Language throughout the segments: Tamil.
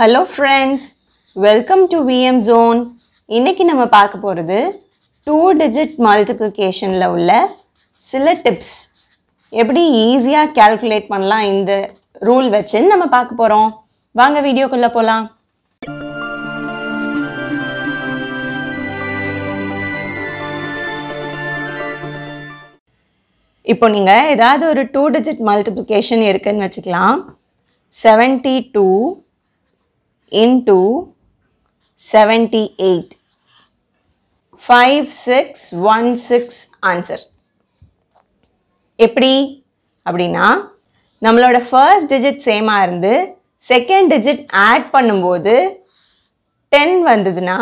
Hello friends welcome to VM Zone இன்றைக்கி நம்ம பார்க்க போகிறது டூ டிஜிட் மல்டிப்ளிகேஷனில் உள்ள சில டிப்ஸ் எப்படி ஈஸியாக கேல்குலேட் பண்ணலாம் இந்த ரூல் வச்சுன்னு நம்ம பார்க்க போகிறோம் வாங்க வீடியோக்குள்ளே போகலாம் இப்போ நீங்கள் ஏதாவது ஒரு டூ டிஜிட் மல்டிப்ளிகேஷன் இருக்குதுன்னு வச்சுக்கலாம் செவன்ட்டி டூ into 78. 5616 answer. எப்படி அப்படின்னா நம்மளோட ஃபர்ஸ்ட் டிஜிட் சேமாக இருந்து செகண்ட் டிஜிட் ஆட் பண்ணும்போது டென் வந்ததுன்னா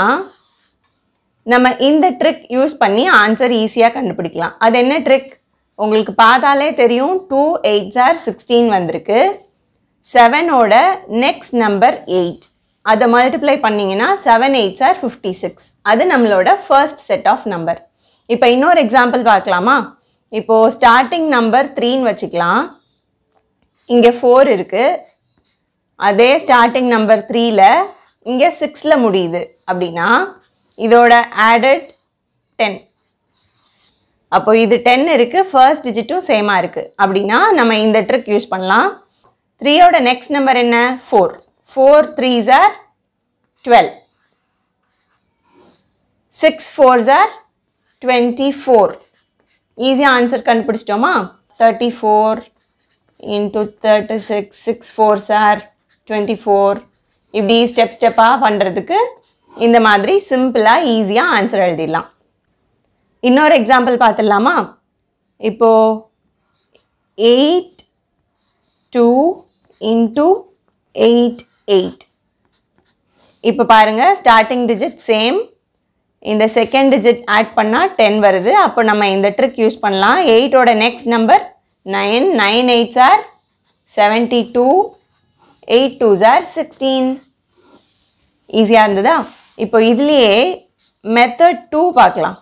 நம்ம இந்த ட்ரிக் யூஸ் பண்ணி ஆன்சர் ஈஸியாக கண்டுபிடிக்கலாம் அது என்ன ட்ரிக் உங்களுக்கு பார்த்தாலே தெரியும் டூ எயிட் ஆர் சிக்ஸ்டீன் வந்திருக்கு செவனோட நெக்ஸ்ட் நம்பர் எயிட் அதை மல்டிப்ளை பண்ணிங்கன்னா seven eights are fifty six அது நம்மளோட ஃபர்ஸ்ட் செட் ஆஃப் நம்பர் இப்போ இன்னொரு எக்ஸாம்பிள் பார்க்கலாமா இப்போது ஸ்டார்டிங் நம்பர் த்ரீன்னு வச்சுக்கலாம் இங்கே ஃபோர் இருக்குது அதே ஸ்டார்டிங் நம்பர் த்ரீயில் இங்கே சிக்ஸில் முடியுது அப்படின்னா இதோட ஆடட் டென் அப்போது இது டென் இருக்குது ஃபர்ஸ்ட் டிஜிட்டும் சேமாக இருக்குது அப்படின்னா நம்ம இந்த ட்ரிக் யூஸ் பண்ணலாம் த்ரீயோட நெக்ஸ்ட் நம்பர் என்ன four three 3s are six four 4s are four Easy answer கண்டுபிடிச்சிட்டோமா தேர்ட்டி into சிக்ஸ் ஃபோர் சார் are ஃபோர் இப்படி ஸ்டெப் ஸ்டெப்பாக பண்ணுறதுக்கு இந்த மாதிரி சிம்பிளாக ஈஸியாக ஆன்சர் எழுதிடலாம் இன்னொரு எக்ஸாம்பிள் பார்த்துடலாமா இப்போது eight two into eight eight இப்போ பாருங்கள் ஸ்டார்டிங் டிஜிட் சேம் இந்த செகண்ட் டிஜிட் ஆட் பண்ணால் டென் வருது அப்போ நம்ம இந்த ட்ரிக் யூஸ் பண்ணலாம் எயிட்டோட next number nine nine eight சார் செவன்ட்டி டூ எயிட் டூ சார் சிக்ஸ்டீன் ஈஸியாக இருந்ததா இப்போ இதுலேயே மெத்தட் டூ பார்க்கலாம்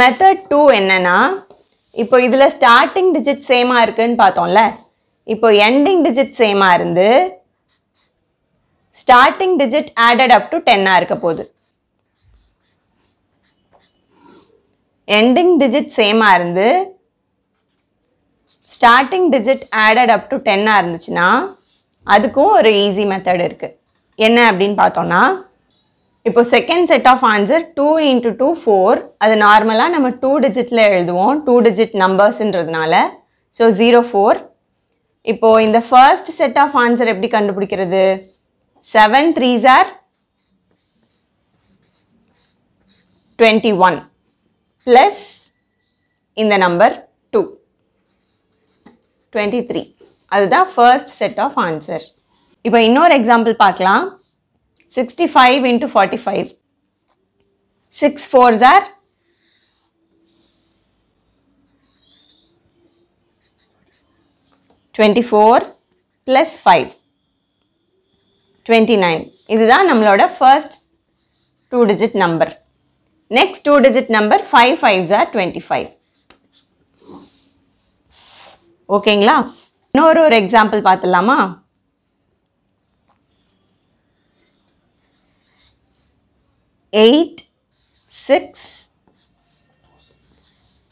மெத்தட் டூ என்னென்னா இப்போ இதில் ஸ்டார்டிங் டிஜிட் சேமாக இருக்குதுன்னு பார்த்தோம்ல இப்போ எண்டிங் டிஜிட் சேமாக இருந்து starting digit added up to டென்னாக இருக்க போகுது எண்டிங் டிஜிட் சேமாக இருந்து starting digit added up to டென்னாக இருந்துச்சுன்னா அதுக்கும் ஒரு ஈஸி மெத்தட் இருக்குது என்ன அப்படின்னு பார்த்தோன்னா இப்போ second set of answer two into two four அது நார்மலாக நம்ம டூ டிஜிட்டில் எழுதுவோம் டூ டிஜிட் நம்பர்ஸ்ன்றதுனால ஸோ ஜீரோ ஃபோர் இப்போது இந்த ஃபர்ஸ்ட் செட் ஆஃப் ஆன்சர் எப்படி கண்டுபிடிக்கிறது செவன் த்ரீ சார் டுவெண்ட்டி ஒன் ப்ளஸ் இந்த நம்பர் டூ டுவெண்ட்டி த்ரீ அதுதான் ஃபர்ஸ்ட் செட் ஆஃப் ஆன்சர் இப்போ இன்னொரு எக்ஸாம்பிள் பார்க்கலாம் 65 into 45. 6 fours are 24 plus 5. 29. இதுதான் நம்மளோட first two digit number. Next two digit number 5 5s are 25. ஓகேங்களா இன்னொரு ஒரு எக்ஸாம்பிள் பார்த்துலாமா எயிட் சிக்ஸ்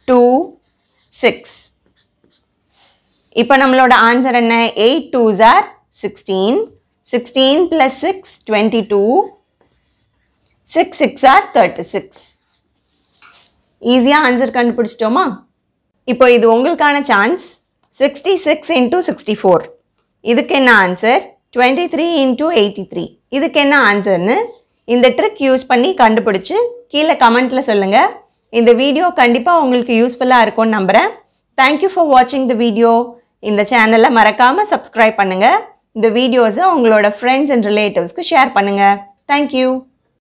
டூ சிக்ஸ் இப்போ நம்மளோட ஆன்சர் என்ன எயிட் டூ ஜார் sixteen sixteen plus six twenty two six six are thirty six ஈஸியாக ஆன்சர் கண்டுபிடிச்சிட்டோமா இப்போ இது உங்களுக்கான chance sixty six into sixty four இதுக்கு என்ன answer twenty three into eighty three இதுக்கு என்ன ஆன்சர்னு இந்த ட்ரிக் யூஸ் பண்ணி கண்டுபிடிச்சி கீழே கமெண்ட்டில் சொல்லுங்கள் இந்த வீடியோ கண்டிப்பாக உங்களுக்கு யூஸ்ஃபுல்லாக இருக்கும்னு நம்புகிறேன் தேங்க்யூ ஃபார் வாட்சிங் த வீடியோ இந்த சேனலை மறக்காமல் சப்ஸ்கிரைப் பண்ணுங்கள் இந்த வீடியோஸை உங்களோட ஃப்ரெண்ட்ஸ் அண்ட் ரிலேட்டிவ்ஸ்க்கு ஷேர் பண்ணுங்கள் தேங்க்யூ